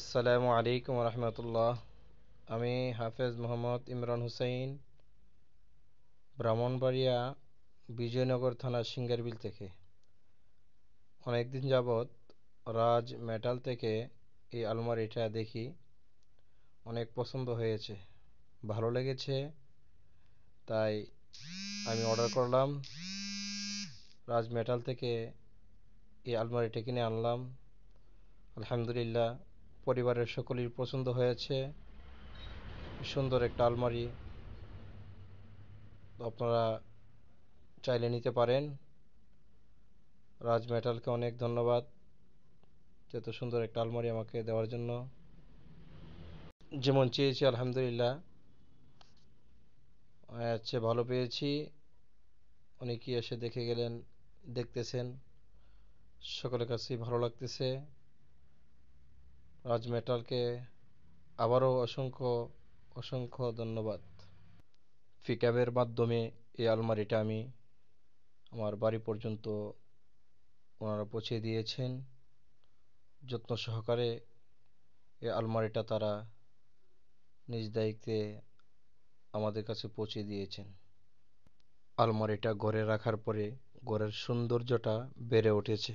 আসসালামু আলাইকুম রহমতুল্লাহ আমি হাফেজ মোহাম্মদ ইমরান হুসাইন ব্রাহ্মণবাড়িয়া বিজয়নগর থানা সিঙ্গারবিল থেকে অনেকদিন যাবৎ রাজ মেটাল থেকে এই আলমারিটা দেখি অনেক পছন্দ হয়েছে ভালো লেগেছে তাই আমি অর্ডার করলাম রাজ মেটাল থেকে এই আলমারিটা কিনে আনলাম আলহামদুলিল্লাহ পরিবারের সকলের পছন্দ হয়েছে সুন্দর একটা আলমারি আপনারা চাইলে নিতে পারেন রাজ মেটালকে অনেক ধন্যবাদ এত সুন্দর একটা আলমারি আমাকে দেওয়ার জন্য যেমন চেয়েছি আলহামদুলিল্লাহ হচ্ছে ভালো পেয়েছি অনেকেই এসে দেখে গেলেন দেখতেছেন সকলের কাছেই ভালো লাগতেছে রাজ মেটালকে আবারও অসংখ্য অসংখ্য ধন্যবাদ পিকআপের মাধ্যমে এই আলমারিটা আমি আমার বাড়ি পর্যন্ত ওনারা পৌঁছে দিয়েছেন যত্ন সহকারে এই আলমারিটা তারা নিজ দায়িত্বে আমাদের কাছে পৌঁছে দিয়েছেন আলমারিটা ঘরে রাখার পরে ঘরের সৌন্দর্যটা বেড়ে উঠেছে